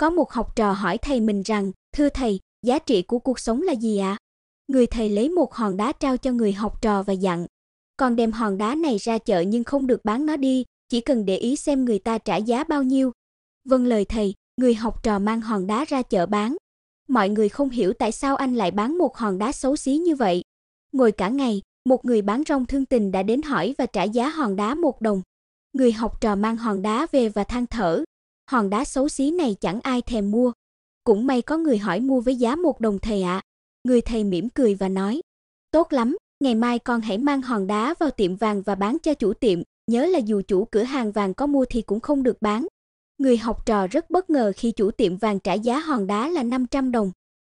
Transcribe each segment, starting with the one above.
Có một học trò hỏi thầy mình rằng, thưa thầy, giá trị của cuộc sống là gì ạ? À? Người thầy lấy một hòn đá trao cho người học trò và dặn, còn đem hòn đá này ra chợ nhưng không được bán nó đi, chỉ cần để ý xem người ta trả giá bao nhiêu. Vâng lời thầy, người học trò mang hòn đá ra chợ bán. Mọi người không hiểu tại sao anh lại bán một hòn đá xấu xí như vậy. Ngồi cả ngày, một người bán rong thương tình đã đến hỏi và trả giá hòn đá một đồng. Người học trò mang hòn đá về và than thở, hòn đá xấu xí này chẳng ai thèm mua. Cũng may có người hỏi mua với giá một đồng thầy ạ. À. Người thầy mỉm cười và nói, tốt lắm, ngày mai con hãy mang hòn đá vào tiệm vàng và bán cho chủ tiệm, nhớ là dù chủ cửa hàng vàng có mua thì cũng không được bán. Người học trò rất bất ngờ khi chủ tiệm vàng trả giá hòn đá là 500 đồng.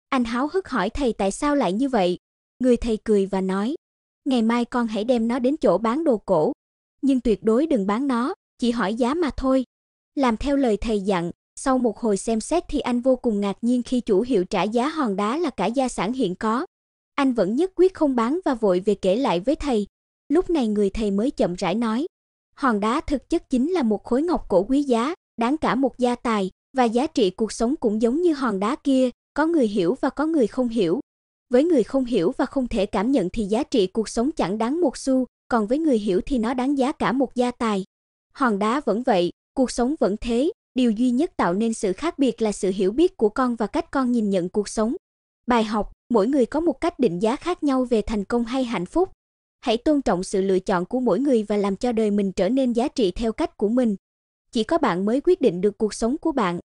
Anh háo hức hỏi thầy tại sao lại như vậy. Người thầy cười và nói, ngày mai con hãy đem nó đến chỗ bán đồ cổ. Nhưng tuyệt đối đừng bán nó, chỉ hỏi giá mà thôi làm theo lời thầy dặn, sau một hồi xem xét thì anh vô cùng ngạc nhiên khi chủ hiệu trả giá hòn đá là cả gia sản hiện có. Anh vẫn nhất quyết không bán và vội về kể lại với thầy. Lúc này người thầy mới chậm rãi nói, hòn đá thực chất chính là một khối ngọc cổ quý giá, đáng cả một gia tài và giá trị cuộc sống cũng giống như hòn đá kia, có người hiểu và có người không hiểu. Với người không hiểu và không thể cảm nhận thì giá trị cuộc sống chẳng đáng một xu, còn với người hiểu thì nó đáng giá cả một gia tài. Hòn đá vẫn vậy, Cuộc sống vẫn thế, điều duy nhất tạo nên sự khác biệt là sự hiểu biết của con và cách con nhìn nhận cuộc sống. Bài học, mỗi người có một cách định giá khác nhau về thành công hay hạnh phúc. Hãy tôn trọng sự lựa chọn của mỗi người và làm cho đời mình trở nên giá trị theo cách của mình. Chỉ có bạn mới quyết định được cuộc sống của bạn.